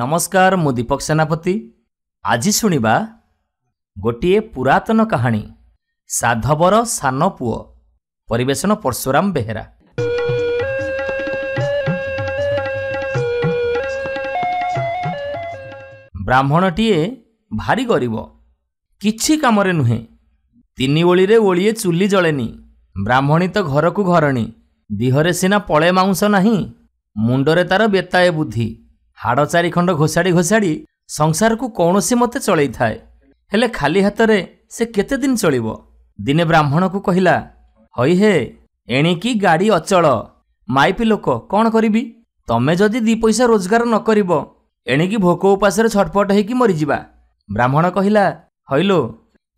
ନମସ୍କାର ମୁଁ ଦୀପକ ସେନାପତି ଆଜି ଶୁଣିବା ଗୋଟିଏ ପୁରାତନ କାହାଣୀ ସାଧବର ସାନ ପୁଅ ପରିବେଷଣ ପର୍ଶୁରାମ ବେହେରା ବ୍ରାହ୍ମଣଟିଏ ଭାରି ଗରିବ କିଛି କାମରେ ନୁହେଁ ତିନି ଓଳିରେ ଓଳିଏ ଚୁଲି ଜଳେନି ବ୍ରାହ୍ମଣୀ ତ ଘରକୁ ଘରଣୀ ଦେହରେ ସିନା ପଳେ ମାଉଁସ ନାହିଁ ମୁଣ୍ଡରେ ତାର ବେତାଏ ବୁଦ୍ଧି ହାଡ଼ ଚାରିଖଣ୍ଡ ଘୋଷାଡ଼ି ଘୋଷାଡ଼ି ସଂସାରକୁ କୌଣସି ମତେ ଚଳେଇଥାଏ ହେଲେ ଖାଲି ହାତରେ ସେ କେତେଦିନ ଚଳିବ ଦିନେ ବ୍ରାହ୍ମଣକୁ କହିଲା ହଇ ହେ ଏଣିକି ଗାଡ଼ି ଅଚଳ ମାଇପି ଲୋକ କ'ଣ କରିବି ତମେ ଯଦି ଦୁଇ ପଇସା ରୋଜଗାର ନ କରିବ ଏଣିକି ଭୋକ ଉପାସରେ ଛଟପଟ ହେଇକି ମରିଯିବା ବ୍ରାହ୍ମଣ କହିଲା ହଇଲୋ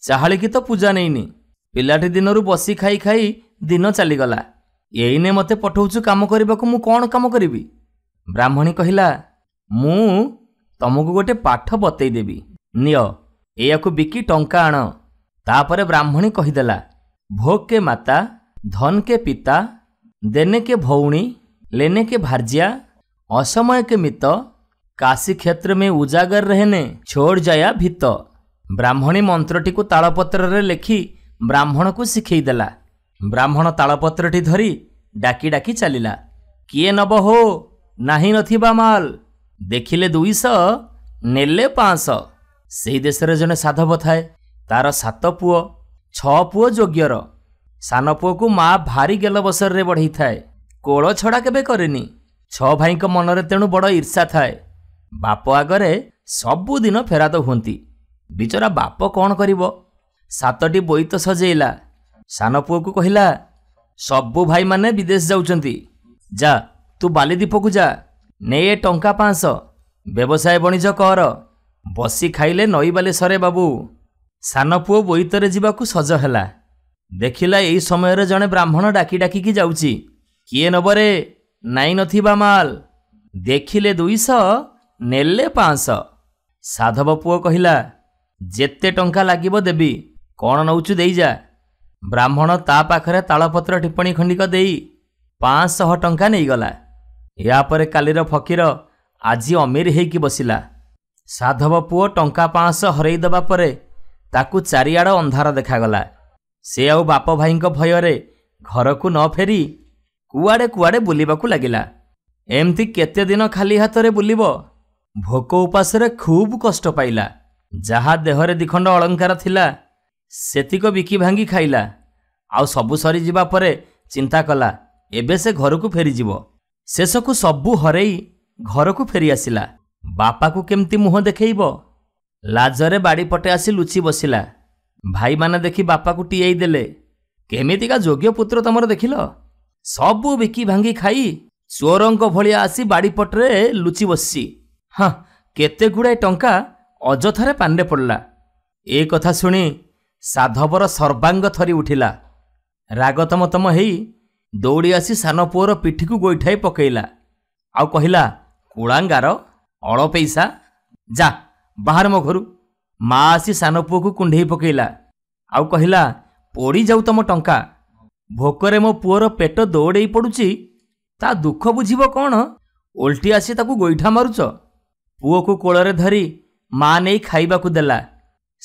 ଚାହାଳିକି ତ ପୂଜା ନେଇନି ପିଲାଟି ଦିନରୁ ବସି ଖାଇ ଖାଇ ଦିନ ଚାଲିଗଲା ଏଇନେ ମୋତେ ପଠଉଛୁ କାମ କରିବାକୁ ମୁଁ କ'ଣ କାମ କରିବି ବ୍ରାହ୍ମଣୀ କହିଲା ମୁଁ ତମକୁ ଗୋଟେ ପାଠ ବତେଇଦେବି ନିଅ ଏଇଆକୁ ବିକି ଟଙ୍କା ଆଣ ତାପରେ ବ୍ରାହ୍ମଣୀ କହିଦେଲା ଭୋଗକେ ମାତା ଧନକେ ପିତା ଦେନେକେ ଭଉଣୀ लेने ଭାର୍ଯ୍ୟା ଅସମୟ କେ ମିତ କାଶୀ କ୍ଷେତ୍ର ମେ उजागर रहने छोड़ जाया भीत ବ୍ରାହ୍ମଣୀ ମନ୍ତ୍ରଟିକୁ ତାଳପତ୍ରରେ ଲେଖି ବ୍ରାହ୍ମଣକୁ ଶିଖେଇଦେଲା ବ୍ରାହ୍ମଣ ତାଳପତ୍ରଟି ଧରି ଡାକି ଡାକି ଚାଲିଲା କିଏ ନବ ହୋ ନାହିଁ ନଥିବା ମାଲ ଦେଖିଲେ ଦୁଇଶହ ନେଲେ ପାଞ୍ଚଶହ ସେଇ ଦେଶରେ ଜଣେ ସାଧବ ଥାଏ ତାର ସାତ ପୁଅ ଛଅ ପୁଅ ଯୋଗ୍ୟର ସାନ ପୁଅକୁ ମା ଭାରି ଗେଲବସରରେ ବଢ଼େଇଥାଏ କୋଳ ଛଡ଼ା କେବେ କରେନି ଛଅ ଭାଇଙ୍କ ମନରେ ତେଣୁ ବଡ଼ ଈର୍ଷା ଥାଏ ବାପ ଆଗରେ ସବୁଦିନ ଫେରାଦ ହୁଅନ୍ତି ବିଚରା ବାପ କ'ଣ କରିବ ସାତଟି ବୋଇତ ସଜେଇଲା ସାନ ପୁଅକୁ କହିଲା ସବୁ ଭାଇମାନେ ବିଦେଶ ଯାଉଛନ୍ତି ଯା ତୁ ବାଲିଦ୍ୱୀପକୁ ଯା ନେ ଏ ଟଙ୍କା ପାଞ୍ଚଶହ ବ୍ୟବସାୟ ବଣିଜ କର ବସି ଖାଇଲେ ନଈ ବାଲି ସରେ ବାବୁ ସାନ ପୁଅ ବୋଇତରେ ଯିବାକୁ ସଜ ହେଲା ଦେଖିଲା ଏଇ ସମୟରେ ଜଣେ ବ୍ରାହ୍ମଣ ଡାକି ଡାକିକି ଯାଉଛି କିଏ ନବରେ ନାଇଁ ନଥିବା ମାଲ ଦେଖିଲେ ଦୁଇଶହ ନେଲେ ପାଞ୍ଚଶହ ସାଧବ ପୁଅ କହିଲା ଯେତେ ଟଙ୍କା ଲାଗିବ ଦେବି କ'ଣ ନେଉଛୁ ଦେଇଯା ବ୍ରାହ୍ମଣ ତା ପାଖରେ ତାଳପତ୍ର ଟିପ୍ପଣୀ ଖଣ୍ଡିକ ଦେଇ ପାଞ୍ଚଶହ ଟଙ୍କା ନେଇଗଲା ଏହାପରେ କାଲିର ଫକୀର ଆଜି ଅମିର ହୋଇକି ବସିଲା ସାଧବ ପୁଅ ଟଙ୍କା ପାଞ୍ଚଶହ ପାଉଁଶ ଦେବା ପରେ ତାକୁ ଚାରିଆଡ଼ ଅନ୍ଧାର ଦେଖାଗଲା ସେ ଆଉ ବାପ ଭାଇଙ୍କ ଭୟରେ ଘରକୁ ନ ଫେରି କୁଆଡ଼େ କୁଆଡ଼େ ବୁଲିବାକୁ ଲାଗିଲା ଏମିତି କେତେ ଦିନ ଖାଲି ହାତରେ ବୁଲିବ ଭୋକ ଉପାସରେ ଖୁବ୍ କଷ୍ଟ ପାଇଲା ଯାହା ଦେହରେ ଦିଖଣ୍ଡ ଅଳଙ୍କାର ଥିଲା ସେତିକ ବିକି ଭାଙ୍ଗି ଖାଇଲା ଆଉ ସବୁ ସରିଯିବା ପରେ ଚିନ୍ତା କଲା ଏବେ ସେ ଘରକୁ ଫେରିଯିବ ଶେଷକୁ ସବୁ ହରେଇ ଘରକୁ ଫେରିଆସିଲା ବାପାକୁ କେମିତି ମୁହଁ ଦେଖେଇବ ଲାଜରେ ବାଡ଼ିପଟେ ଆସି ଲୁଚି ବସିଲା ଭାଇମାନେ ଦେଖି ବାପାକୁ ଟିଏଇ ଦେଲେ କେମିତିକା ଯୋଗ୍ୟ ପୁତ୍ର ତମର ଦେଖିଲ ସବୁ ବିକି ଭାଙ୍ଗି ଖାଇ ଚୋରଙ୍କ ଭଳିଆ ଆସି ବାଡ଼ିପଟରେ ଲୁଚି ବସିଛି ହଁ କେତେ ଗୁଡ଼ାଏ ଟଙ୍କା ଅଯଥାରେ ପାନରେ ପଡ଼ିଲା ଏ କଥା ଶୁଣି ସାଧବର ସର୍ବାଙ୍ଗ ଥରି ଉଠିଲା ରାଗତମତମ ହେଇ ଦୌଡ଼ି ଆସି ସାନ ପୁଅର ପିଠିକୁ ଗୋଇଠାଇ ପକେଇଲା ଆଉ କହିଲା କୁଳାଙ୍ଗାର ଅଳ ପଇସା ଯା ବାହାର ମୋ ଘରୁ ମା ଆସି ସାନ ପୁଅକୁ କୁଣ୍ଢେଇ ପକେଇଲା ଆଉ କହିଲା ପୋଡ଼ିଯାଉ ତମ ଟଙ୍କା ଭୋକରେ ମୋ ପୁଅର ପେଟ ଦୌଡ଼େଇ ପଡ଼ୁଛି ତା ଦୁଃଖ ବୁଝିବ କ'ଣ ଓଲଟି ଆସି ତାକୁ ଗୋଇଠା ମାରୁଛ ପୁଅକୁ କୋଳରେ ଧରି ମା ନେଇ ଖାଇବାକୁ ଦେଲା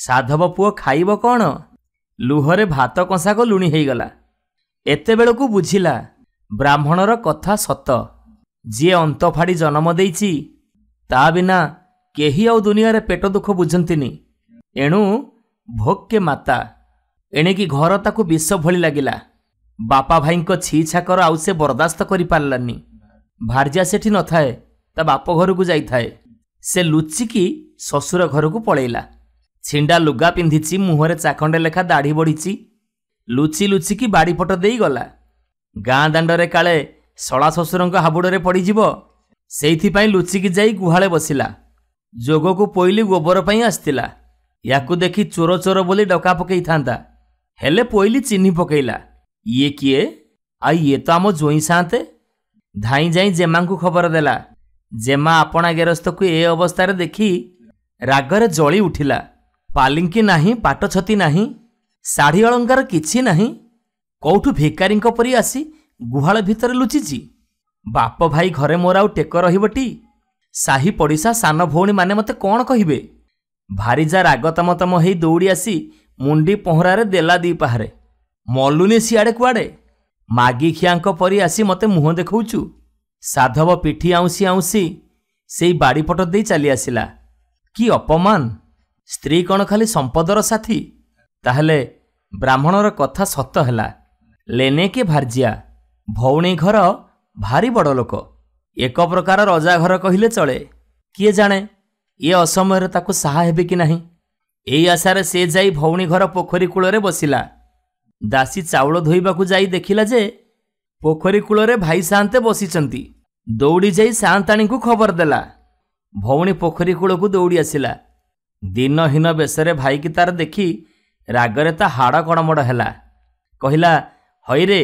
ସାଧବ ପୁଅ ଖାଇବ କ'ଣ ଲୁହରେ ଭାତ କଂସାକ ଲୁଣି ହେଇଗଲା ଏତେବେଳକୁ ବୁଝିଲା ବ୍ରାହ୍ମଣର କଥା ସତ ଯିଏ ଅନ୍ତ ଫାଡ଼ି ଜନ୍ମ ଦେଇଛି ତା ବିନା କେହି ଆଉ ଦୁନିଆରେ ପେଟ ଦୁଃଖ ବୁଝନ୍ତିନି ଏଣୁ ଭୋକ୍କେ ମାତା ଏଣିକି ଘର ତାକୁ ବିଷ ଭଳି ଲାଗିଲା ବାପା ଭାଇଙ୍କ ଛି ଛାକର ଆଉ ସେ ବରଦାସ୍ତ କରିପାରିଲାନି ଭାର୍ଯ୍ୟା ସେଠି ନଥାଏ ତା ବାପ ଘରକୁ ଯାଇଥାଏ ସେ ଲୁଚିକି ଶ୍ୱଶୁର ଘରକୁ ପଳେଇଲା ଛିଣ୍ଡା ଲୁଗା ପିନ୍ଧିଛି ମୁହଁରେ ଚାଖଣ୍ଡେ ଲେଖା ଦାଢ଼ି ବଢ଼ିଛି ଲୁଚି ଲୁଚିକି ବାଡ଼ିପଟ ଦେଇଗଲା ଗାଁ ଦାଣ୍ଡରେ କାଳେ ଶଳା ଶ୍ୱଶୁରଙ୍କ ହାବୁଡ଼ରେ ପଡ଼ିଯିବ ସେଇଥିପାଇଁ ଲୁଚିକି ଯାଇ ଗୁହାଳେ ବସିଲା ଯୋଗକୁ ପୋଇଲି ଗୋବର ପାଇଁ ଆସିଥିଲା ୟାକୁ ଦେଖି ଚୋର ଚୋର ବୋଲି ଡକା ପକାଇଥାନ୍ତା ହେଲେ ପୋଇଲି ଚିହ୍ନି ପକାଇଲା ଇଏ କିଏ ଆଉ ଇଏ ତ ଆମ ଜୁଇଁ ସାନ୍ତେ ଧାଇଁ ଯାଇ ଜେମାଙ୍କୁ ଖବର ଦେଲା ଜେମା ଆପଣା ଗେରସ୍ତକୁ ଏ ଅବସ୍ଥାରେ ଦେଖି ରାଗରେ ଜଳି ଉଠିଲା ପାଲିଙ୍କି ନାହିଁ ପାଟ ଛତି ନାହିଁ ଶାଢ଼ୀ ଅଳଙ୍କାର କିଛି ନାହିଁ କେଉଁଠୁ ଭିକାରୀଙ୍କ ପରି ଆସି ଗୁହାଳ ଭିତରେ ଲୁଚିଛି ବାପ ଭାଇ ଘରେ ମୋର ଆଉ ଟେକ ରହିବଟି ସାହି ପଡ଼ିଶା ସାନ ଭଉଣୀମାନେ ମୋତେ କ'ଣ କହିବେ ଭାରିଜା ରାଗତମତମ ହୋଇ ଦୌଡ଼ି ଆସି ମୁଣ୍ଡି ପହଁରାରେ ଦେଲା ଦୁଇ ପାହାରେ ମଲୁନି ସିଆଡ଼େ କୁଆଡ଼େ ମାଗିଖିଆଙ୍କ ପରି ଆସି ମୋତେ ମୁହଁ ଦେଖାଉଛୁ ସାଧବ ପିଠି ଆଉଁସି ଆଉଁସି ସେଇ ବାଡ଼ିପଟ ଦେଇ ଚାଲିଆସିଲା କି ଅପମାନ ସ୍ତ୍ରୀ କ'ଣ ଖାଲି ସମ୍ପଦର ସାଥୀ ତାହେଲେ ବ୍ରାହ୍ମଣର କଥା ସତ ହେଲା ଲେନେକେ ଭାର୍ଯ୍ୟା ଭଉଣୀ ଘର ଭାରି ବଡ଼ ଲୋକ ଏକ ପ୍ରକାର ରଜା ଘର କହିଲେ ଚଳେ କିଏ ଜାଣେ ଇଏ ଅସମୟରେ ତାକୁ ସାହା ହେବେ କି ନାହିଁ ଏଇ ଆଶାରେ ସେ ଯାଇ ଭଉଣୀ ଘର ପୋଖରୀ କୂଳରେ ବସିଲା ଦାସୀ ଚାଉଳ ଧୋଇବାକୁ ଯାଇ ଦେଖିଲା ଯେ ପୋଖରୀ କୂଳରେ ଭାଇ ସାଆନ୍ତେ ବସିଛନ୍ତି ଦୌଡ଼ି ଯାଇ ସାଆନ୍ତାଣୀଙ୍କୁ ଖବର ଦେଲା ଭଉଣୀ ପୋଖରୀ କୂଳକୁ ଦୌଡ଼ି ଆସିଲା ଦିନହୀନ ବେଶରେ ଭାଇକି ତାର ଦେଖି ରାଗରେ ତା ହାଡ଼ କଡ଼ମଡ଼ ହେଲା କହିଲା ହଇରେ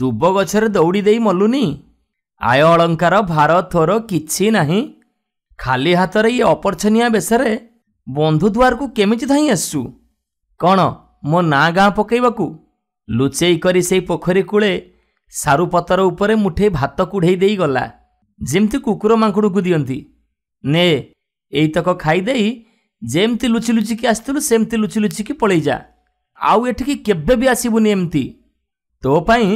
ଦୁବ ଗଛରେ ଦୌଡ଼ି ଦେଇ ମଲୁନି ଆୟ ଅଳଙ୍କାର ଭାର ଥୋର କିଛି ନାହିଁ ଖାଲି ହାତରେ ଇଏ ଅପରଛନିଆ ବେଶରେ ବନ୍ଧୁ ଦୁଆରକୁ କେମିତି ଧାଇଁ ଆସୁଛୁ କ'ଣ ମୋ ନାଁ ଗାଁ ପକାଇବାକୁ ଲୁଚେଇ କରି ସେଇ ପୋଖରୀ କୂଳେ ସାରୁ ପତର ଉପରେ ମୁଠେଇ ଭାତ କୁଢ଼େଇ ଦେଇ ଗଲା ଯେମିତି କୁକୁର ମାଙ୍କୁଡ଼କୁ ଦିଅନ୍ତି ନେ ଏଇତକ ଖାଇଦେଇ ଯେମିତି ଲୁଚି ଲୁଚିକି ଆସିଥିଲୁ ସେମିତି ଲୁଚି ଲୁଚିକି ପଳେଇ ଯା ଆଉ ଏଠିକି କେବେ ବି ଆସିବୁନି ଏମିତି ତୋ ପାଇଁ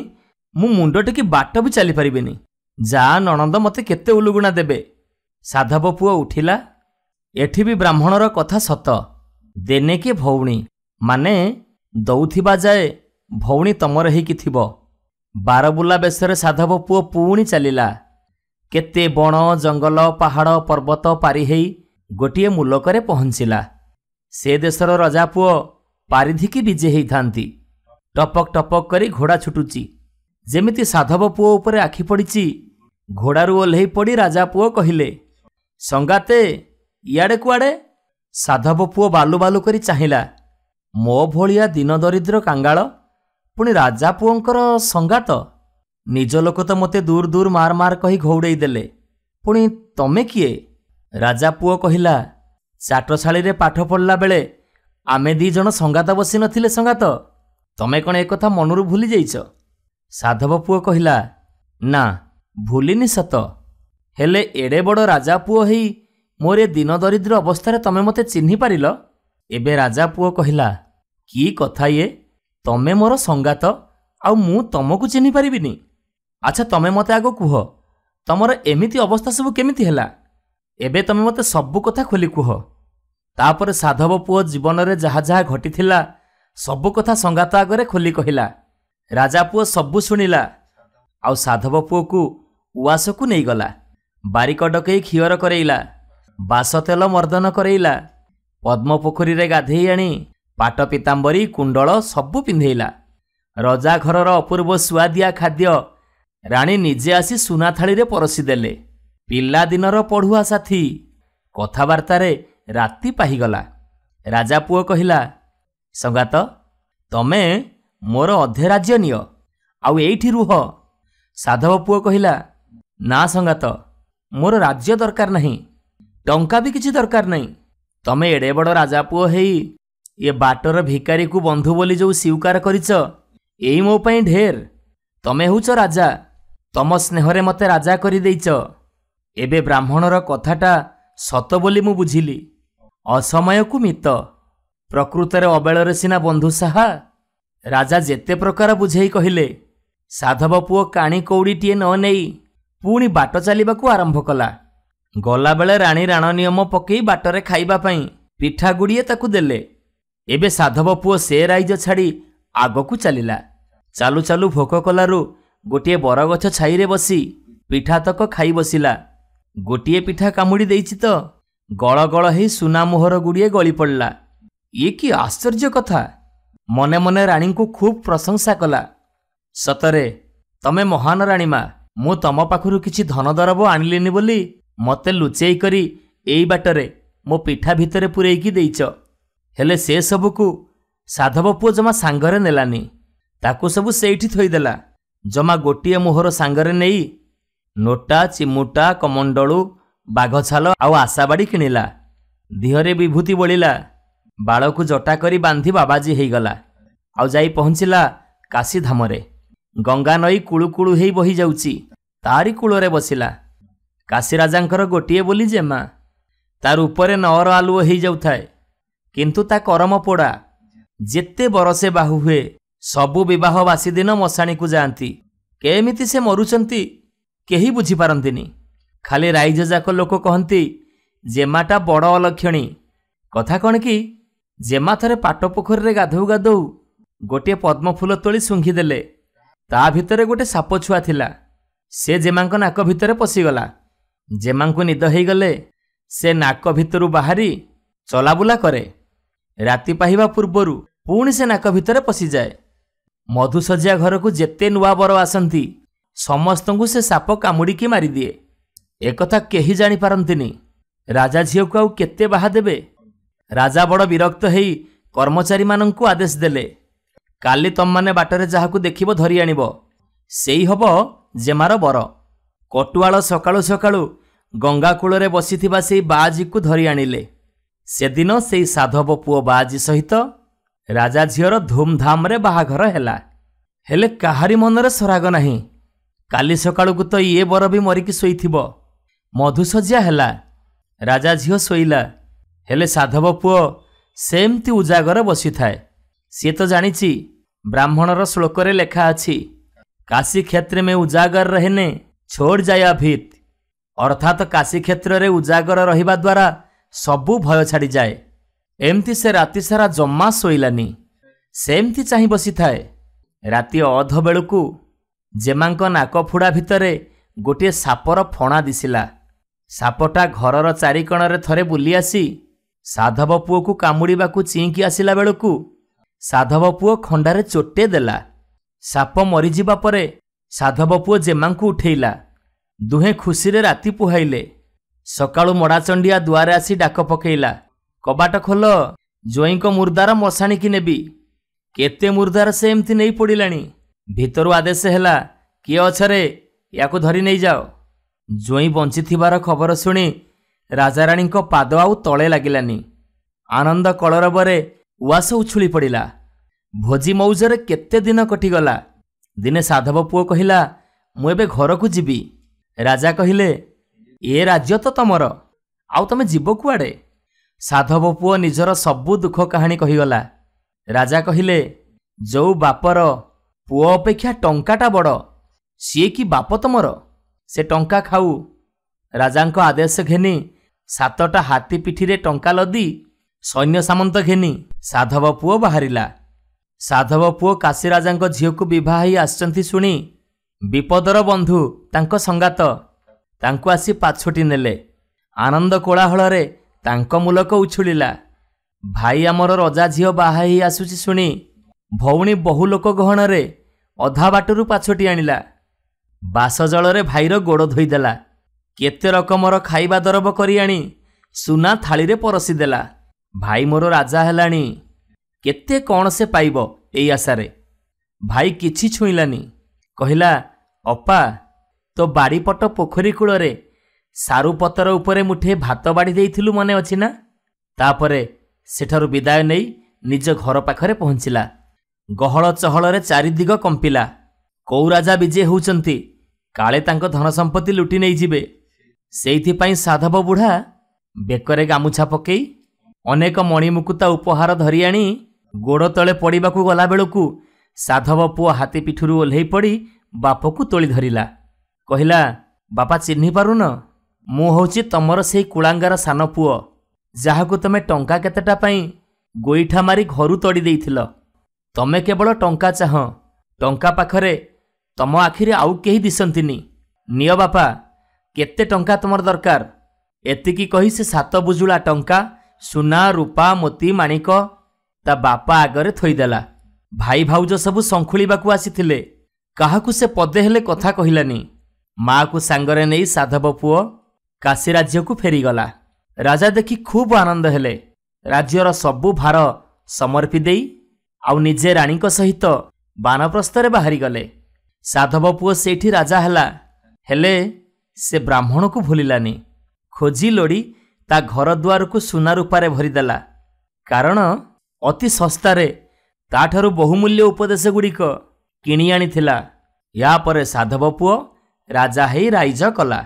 ମୁଁ ମୁଣ୍ଡ ଟିକି ବାଟ ବି ଚାଲିପାରିବିନି ଯା ନଣନ୍ଦ ମୋତେ କେତେ ଉଲୁଗୁଣା ଦେବେ ସାଧବ ପୁଅ ଉଠିଲା ଏଠି ବି ବ୍ରାହ୍ମଣର କଥା ସତ ଦେନେ କି ଭଉଣୀ ମାନେ ଦଉଥିବା ଯାଏ ଭଉଣୀ ତମର ହେଇକି ଥିବ ବାରବୁଲା ବେଶରେ ସାଧବ ପୁଅ ପୁଣି ଚାଲିଲା କେତେ ବଣ ଜଙ୍ଗଲ ପାହାଡ଼ ପର୍ବତ ପାରି ହେଇ ଗୋଟିଏ ମୁଲକରେ ପହଞ୍ଚିଲା ସେ ଦେଶର ରଜା ପୁଅ ପାରିଧିକି ବିଜେ ହୋଇଥାନ୍ତି ଟପକ୍ ଟପକ୍ କରି ଘୋଡ଼ା ଛୁଟୁଛି ଯେମିତି ସାଧବ ପୁଅ ଉପରେ ଆଖି ପଡ଼ିଛି ଘୋଡ଼ାରୁ ଓହ୍ଲେଇ ପଡ଼ି ରାଜା ପୁଅ କହିଲେ ସଙ୍ଗାତେ ଇଆଡ଼େ କୁଆଡ଼େ ସାଧବ ପୁଅ ବାଲୁ ବାଲୁ କରି ଚାହିଁଲା ମୋ ଭଳିଆ ଦିନ ଦରିଦ୍ର କାଙ୍ଗାଳ ପୁଣି ରାଜା ପୁଅଙ୍କର ସଙ୍ଗାତ ନିଜ ଲୋକ ତ ମୋତେ ଦୂର ଦୂର ମାର ମାର କହି ଘଉଡ଼େଇ ଦେଲେ ପୁଣି ତମେ କିଏ ରାଜା ପୁଅ କହିଲା ଚାଟଶାଳୀରେ ପାଠ ପଢ଼ିଲା ବେଳେ ଆମେ ଦୁଇ ଜଣ ସଙ୍ଗାତ ବସି ନଥିଲେ ସଙ୍ଗାତ ତମେ କ'ଣ ଏକଥା ମନରୁ ଭୁଲି ଯାଇଛ ସାଧବ ପୁଅ କହିଲା ନା ଭୁଲିନି ସତ ହେଲେ ଏଡ଼େ ବଡ଼ ରାଜା ପୁଅ ହେଇ ମୋର ଏ ଦିନ ଦରିଦ୍ର ଅବସ୍ଥାରେ ତମେ ମୋତେ ଚିହ୍ନି ପାରିଲ ଏବେ ରାଜା ପୁଅ କହିଲା କି କଥା ଇଏ ତମେ ମୋର ସଙ୍ଗାତ ଆଉ ମୁଁ ତମକୁ ଚିହ୍ନି ପାରିବିନି ଆଚ୍ଛା ତମେ ମୋତେ ଆଗ କୁହ ତମର ଏମିତି ଅବସ୍ଥା ସବୁ କେମିତି ହେଲା ଏବେ ତମେ ମୋତେ ସବୁ କଥା ଖୋଲି କୁହ ତାପରେ ସାଧବ ପୁଅ ଜୀବନରେ ଯାହା ଯାହା ଘଟିଥିଲା ସବୁ କଥା ସଂଗାତ ଆଗରେ ଖୋଲି କହିଲା ରାଜା ପୁଅ ସବୁ ଶୁଣିଲା ଆଉ ସାଧବ ପୁଅକୁ ଉଆସକୁ ନେଇଗଲା ବାରିକ ଡକେଇ କ୍ଷୀର କରେଇଲା ବାସ ତେଲ ମର୍ଦ୍ଦନ କରେଇଲା ପଦ୍ମପୋଖରୀରେ ଗାଧେଇ ଆଣି ପାଟ ପିତାମ୍ବରୀ କୁଣ୍ଡଳ ସବୁ ପିନ୍ଧେଇଲା ରଜା ଘରର ଅପୂର୍ବ ସୁଆଦିଆ ଖାଦ୍ୟ ରାଣୀ ନିଜେ ଆସି ସୁନାଥାଳିରେ ପରଶିଦେଲେ ପିଲାଦିନର ପଢ଼ୁଆ ସାଥୀ କଥାବାର୍ତ୍ତାରେ ରାତି ପାହିଗଲା ରାଜା ପୁଅ କହିଲା ସଙ୍ଗାତ ତମେ ମୋର ଅଧେ ରାଜ୍ୟ ନିଅ ଆଉ ଏଇଠି ରୁହ ସାଧବ ପୁଅ କହିଲା ନା ସଙ୍ଗାତ ମୋର ରାଜ୍ୟ ଦରକାର ନାହିଁ ଟଙ୍କା ବି କିଛି ଦରକାର ନାହିଁ ତମେ ଏଡ଼େ ବଡ଼ ରାଜା ପୁଅ ହେଇ ଏ ବାଟର ଭିକାରୀକୁ ବନ୍ଧୁ ବୋଲି ଯେଉଁ ସ୍ୱୀକାର କରିଛ ଏଇ ମୋ ପାଇଁ ଢେର ତମେ ହେଉଛ ରାଜା ତମ ସ୍ନେହରେ ମୋତେ ରାଜା କରିଦେଇଛ ଏବେ ବ୍ରାହ୍ମଣର କଥାଟା ସତ ବୋଲି ମୁଁ ବୁଝିଲି ଅସମୟକୁ ମିତ ପ୍ରକୃତରେ ଅବେଳରେ ସିନା ବନ୍ଧୁ ସାହା ରାଜା ଯେତେ ପ୍ରକାର ବୁଝେଇ କହିଲେ ସାଧବ ପୁଅ କାଣି କଉଡ଼ିଟିଏ ନ ନେଇ ପୁଣି ବାଟ ଚାଲିବାକୁ ଆରମ୍ଭ କଲା ଗଲାବେଳେ ରାଣୀ ରାଣ ନିୟମ ପକେଇ ବାଟରେ ଖାଇବା ପାଇଁ ପିଠାଗୁଡ଼ିଏ ତାକୁ ଦେଲେ ଏବେ ସାଧବ ପୁଅ ସେ ରାଇଜ ଛାଡ଼ି ଆଗକୁ ଚାଲିଲା ଚାଲୁ ଚାଲୁ ଭୋକ କଲାରୁ ଗୋଟିଏ ବରଗଛ ଛାଇରେ ବସି ପିଠାତକ ଖାଇ ବସିଲା ଗୋଟିଏ ପିଠା କାମୁଡ଼ି ଦେଇଛି ତ ଗଳଗଳ ହେଇ ସୁନା ମୋହର ଗୁଡ଼ିଏ ଗଳି ପଡ଼ିଲା ଇଏ କି ଆଶ୍ଚର୍ଯ୍ୟ କଥା ମନେ ମନେ ରାଣୀଙ୍କୁ ଖୁବ୍ ପ୍ରଶଂସା କଲା ସତରେ ତମେ ମହାନ ରାଣୀମା ମୁଁ ତମ ପାଖରୁ କିଛି ଧନ ଦରବ ଆଣିଲିନି ବୋଲି ମୋତେ ଲୁଚେଇ କରି ଏଇ ବାଟରେ ମୋ ପିଠା ଭିତରେ ପୁରେଇକି ଦେଇଛ ହେଲେ ସେ ସବୁକୁ ସାଧବ ପୁଅ ଜମା ସାଙ୍ଗରେ ନେଲାନି ତାକୁ ସବୁ ସେଇଠି ଥୋଇଦେଲା ଜମା ଗୋଟିଏ ମୋହର ସାଙ୍ଗରେ ନେଇ ନୋଟା ଚିମୁଟା କମଣ୍ଡଳୁ ବାଘଛାଲ ଆଉ ଆଶାବାଡ଼ି କିଣିଲା ଦେହରେ ବିଭୂତି ବଳିଲା ବାଳକୁ ଜଟା କରି ବାନ୍ଧି ବାବାଜୀ ହେଇଗଲା ଆଉ ଯାଇ ପହଞ୍ଚିଲା କାଶୀଧାମରେ ଗଙ୍ଗା ନଈ କୁଳୁକୁଳୁ ହେଇ ବହିଯାଉଛି ତାରି କୂଳରେ ବସିଲା କାଶୀ ରାଜାଙ୍କର ଗୋଟିଏ ବୋଲି ଜେମା ତାର ଉପରେ ନଅର ଆଲୁଅ ହେଇଯାଉଥାଏ କିନ୍ତୁ ତା କରମ ପୋଡ଼ା ଯେତେ ବରସେ ବାହୁ ହୁଏ ସବୁ ବିବାହ ବାସି ଦିନ ମଶାଣିକୁ ଯାଆନ୍ତି କେମିତି ସେ ମରୁଛନ୍ତି କେହି ବୁଝିପାରନ୍ତିନି ଖାଲି ରାଇଜଯାକ ଲୋକ କହନ୍ତି ଜେମାଟା ବଡ଼ ଅଲକ୍ଷଣୀ କଥା କ'ଣ କି ଜେମା ଥରେ ପାଟ ପୋଖରୀରେ ଗାଧୋଉ ଗାଧୋଉ ଗୋଟିଏ ପଦ୍ମଫୁଲ ତୋଳି ଶୁଙ୍ଘିଦେଲେ ତା ଭିତରେ ଗୋଟେ ସାପ ଛୁଆ ଥିଲା ସେ ଜେମାଙ୍କ ନାକ ଭିତରେ ପଶିଗଲା ଜେମାଙ୍କୁ ନିଦ ହୋଇଗଲେ ସେ ନାକ ଭିତରୁ ବାହାରି ଚଲାବୁଲା କରେ ରାତି ପାହିବା ପୂର୍ବରୁ ପୁଣି ସେ ନାକ ଭିତରେ ପଶିଯାଏ ମଧୁସଜିଆ ଘରକୁ ଯେତେ ନୂଆ ବର ଆସନ୍ତି ସମସ୍ତଙ୍କୁ ସେ ସାପ କାମୁଡ଼ିକି ମାରିଦିଏ ଏକଥା କେହି ଜାଣିପାରନ୍ତିନି ରାଜା ଝିଅକୁ ଆଉ କେତେ ବାହା ଦେବେ ରାଜା ବଡ଼ ବିରକ୍ତ ହେଇ କର୍ମଚାରୀମାନଙ୍କୁ ଆଦେଶ ଦେଲେ କାଲି ତମମାନେ ବାଟରେ ଯାହାକୁ ଦେଖିବ ଧରି ଆଣିବ ସେଇ ହେବ ଜେମାର ବର କଟୁଆଳ ସକାଳୁ ସକାଳୁ ଗଙ୍ଗା କୂଳରେ ବସିଥିବା ସେଇ ବାଆଜିକୁ ଧରି ଆଣିଲେ ସେଦିନ ସେଇ ସାଧବ ପୁଅ ବାଆଜି ସହିତ ରାଜା ଝିଅର ଧୁମ୍ଧାମ୍ରେ ବାହାଘର ହେଲା ହେଲେ କାହାରି ମନରେ ସରାଗ ନାହିଁ କାଲି ସକାଳକୁ ତ ଇଏ ବର ବି ମରିକି ଶୋଇଥିବ ମଧୁସଜ୍ୟା ହେଲା ରାଜା ଝିଅ ଶୋଇଲା ହେଲେ ସାଧବ ପୁଅ ସେମିତି ଉଜାଗର ବସିଥାଏ ସିଏ ତ ଜାଣିଛି ବ୍ରାହ୍ମଣର ଶ୍ଳୋକରେ ଲେଖା ଅଛି କାଶୀ କ୍ଷେତ୍ରେ ମେ ଉଜାଗର ରହେନେ ଛୋଡ଼ ଯାୟା ଭିତ୍ ଅର୍ଥାତ୍ କାଶୀ କ୍ଷେତ୍ରରେ ଉଜାଗର ରହିବା ଦ୍ୱାରା ସବୁ ଭୟ ଛାଡ଼ିଯାଏ ଏମିତି ସେ ରାତି ସାରା ଜମା ଶୋଇଲାନି ସେମିତି ଚାହିଁ ବସିଥାଏ ରାତି ଅଧ ବେଳକୁ ଜେମାଙ୍କ ନାକ ଫୁଡ଼ା ଭିତରେ ଗୋଟିଏ ସାପର ଫଣା ଦିଶିଲା ସାପଟା ଘରର ଚାରିକଣରେ ଥରେ ବୁଲି ଆସି ସାଧବ ପୁଅକୁ କାମୁଡ଼ିବାକୁ ଚିଙ୍କି ଆସିଲା ବେଳକୁ ସାଧବ ପୁଅ ଖଣ୍ଡାରେ ଚୋଟେ ଦେଲା ସାପ ମରିଯିବା ପରେ ସାଧବ ପୁଅ ଜେମାଙ୍କୁ ଉଠେଇଲା ଦୁହେଁ ଖୁସିରେ ରାତି ପୁହାଇଲେ ସକାଳୁ ମଡ଼ାଚଣ୍ଡିଆ ଦୁଆରେ ଆସି ଡାକ ପକେଇଲା କବାଟ ଖୋଲ ଜ୍ୱଇଁଙ୍କ ମୁର୍ଦ୍ଦାର ମଶାଣିକି ନେବି କେତେ ମୁର୍ଦ୍ଦାର ସେ ଏମିତି ନେଇ ପଡ଼ିଲାଣି ଭିତରୁ ଆଦେଶ ହେଲା କିଏ ଅଛରେ ୟାକୁ ଧରି ନେଇଯାଅ ଜୁଇଁ ବଞ୍ଚିଥିବାର ଖବର ଶୁଣି ରାଜାରାଣୀଙ୍କ ପାଦ ଆଉ ତଳେ ଲାଗିଲାନି ଆନନ୍ଦ କଳରବରେ ଉଆସ ଉଛୁଳି ପଡ଼ିଲା ଭୋଜି ମଉଜରେ କେତେ ଦିନ କଟିଗଲା ଦିନେ ସାଧବ ପୁଅ କହିଲା ମୁଁ ଏବେ ଘରକୁ ଯିବି ରାଜା କହିଲେ ଏ ରାଜ୍ୟ ତ ତମର ଆଉ ତମେ ଯିବ କୁଆଡ଼େ ସାଧବ ପୁଅ ନିଜର ସବୁ ଦୁଃଖ କାହାଣୀ କହିଗଲା ରାଜା କହିଲେ ଯେଉଁ ବାପର ପୁଅ ଅପେକ୍ଷା ଟଙ୍କାଟା ବଡ଼ ସିଏ କି ବାପ ତମର ସେ ଟଙ୍କା ଖାଉ ରାଜାଙ୍କ ଆଦେଶ ଘେନି ସାତଟା ହାତୀ ପିଠିରେ ଟଙ୍କା ଲଦି ସୈନ୍ୟ ସାମନ୍ତ ଘେନି ସାଧବ ପୁଅ ବାହାରିଲା ସାଧବ ପୁଅ କାଶୀ ରାଜାଙ୍କ ଝିଅକୁ ବିବାହ ହୋଇ ଆସିଛନ୍ତି ଶୁଣି ବିପଦର ବନ୍ଧୁ ତାଙ୍କ ସଙ୍ଗାତ ତାଙ୍କୁ ଆସି ପାଛୋଟି ନେଲେ ଆନନ୍ଦ କୋଳାହଳରେ ତାଙ୍କ ମୂଲକ ଉଛୁଳିଲା ଭାଇ ଆମର ରଜା ଝିଅ ବାହା ହୋଇ ଆସୁଛି ଶୁଣି ଭଉଣୀ ବହୁ ଲୋକ ଗହଣରେ ଅଧା ବାଟରୁ ପାଛୋଟି ଆଣିଲା ବାସଜଳରେ ଭାଇର ଗୋଡ଼ ଧୋଇଦେଲା କେତେ ରକମର ଖାଇବା ଦରବ କରି ଆଣି ସୁନା ଥାଳିରେ ପରଶିଦେଲା ଭାଇ ମୋର ରାଜା ହେଲାଣି କେତେ କ'ଣ ସେ ପାଇବ ଏଇ ଆଶାରେ ଭାଇ କିଛି ଛୁଇଁଲାନି କହିଲା ଅପା ତୋ ବାଡ଼ିପଟ ପୋଖରୀ କୂଳରେ ସାରୁପତର ଉପରେ ମୁଠେ ଭାତ ବାଡ଼ି ଦେଇଥିଲୁ ମନେ ଅଛି ନା ତାପରେ ସେଠାରୁ ବିଦାୟ ନେଇ ନିଜ ଘର ପାଖରେ ପହଞ୍ଚିଲା ଗହଳ ଚହଳରେ ଚାରିଦିଗ କମ୍ପିଲା କୋଉ ରାଜା ବିଜେ ହେଉଛନ୍ତି କାଳେ ତାଙ୍କ ଧନ ସମ୍ପତ୍ତି ଲୁଟି ନେଇଯିବେ ସେଇଥିପାଇଁ ସାଧବ ବୁଢ଼ା ବେକରେ ଗାମୁଛା ପକାଇ ଅନେକ ମଣିମୁକୁତା ଉପହାର ଧରି ଆଣି ଗୋଡ଼ ତଳେ ପଡ଼ିବାକୁ ଗଲାବେଳକୁ ସାଧବ ପୁଅ ହାତୀ ପିଠୁରୁ ଓହ୍ଲେଇ ପଡ଼ି ବାପକୁ ତୋଳି ଧରିଲା କହିଲା ବାପା ଚିହ୍ନି ପାରୁନ ମୁଁ ହେଉଛି ତମର ସେଇ କୁଳାଙ୍ଗାର ସାନ ପୁଅ ଯାହାକୁ ତୁମେ ଟଙ୍କା କେତେଟା ପାଇଁ ଗୋଇଠା ମାରି ଘରୁ ତଡ଼ି ଦେଇଥିଲ ତମେ କେବଳ ଟଙ୍କା ଚାହ ଟଙ୍କା ପାଖରେ ତମ ଆଖିରେ ଆଉ କେହି ଦିଶନ୍ତିନି ନିଅ ବାପା କେତେ ଟଙ୍କା ତୁମର ଦରକାର ଏତିକି କହି ସେ ସାତ ବୁଜୁଳା ଟଙ୍କା ସୁନା ରୂପା ମୋତି ମାଣିକ ତା ବାପା ଆଗରେ ଥୋଇଦେଲା ଭାଇ ଭାଉଜ ସବୁ ଶଙ୍ଖୁଳିବାକୁ ଆସିଥିଲେ କାହାକୁ ସେ ପଦେ ହେଲେ କଥା କହିଲାନି ମା'କୁ ସାଙ୍ଗରେ ନେଇ ସାଧବ ପୁଅ କାଶୀ ରାଜ୍ୟକୁ ଫେରିଗଲା ରାଜା ଦେଖି ଖୁବ୍ ଆନନ୍ଦ ହେଲେ ରାଜ୍ୟର ସବୁ ଭାର ସମର୍ପି ଦେଇ ଆଉ ନିଜେ ରାଣୀଙ୍କ ସହିତ ବାଣପ୍ରସ୍ତରେ ବାହାରିଗଲେ ସାଧବ ପୁଅ ସେଇଠି ରାଜା ହେଲା ହେଲେ ସେ ବ୍ରାହ୍ମଣକୁ ଭୁଲିଲାନି ଖୋଜି ଲୋଡ଼ି ତା ଘର ଦୁଆରକୁ ସୁନା ରୂପାରେ ଭରିଦେଲା କାରଣ ଅତି ଶସ୍ତାରେ ତାଠାରୁ ବହୁମୂଲ୍ୟ ଉପଦେଶ ଗୁଡ଼ିକ କିଣି ଆଣିଥିଲା ଏହାପରେ ସାଧବ ପୁଅ ରାଜା ହେଇ ରାଇଜ କଲା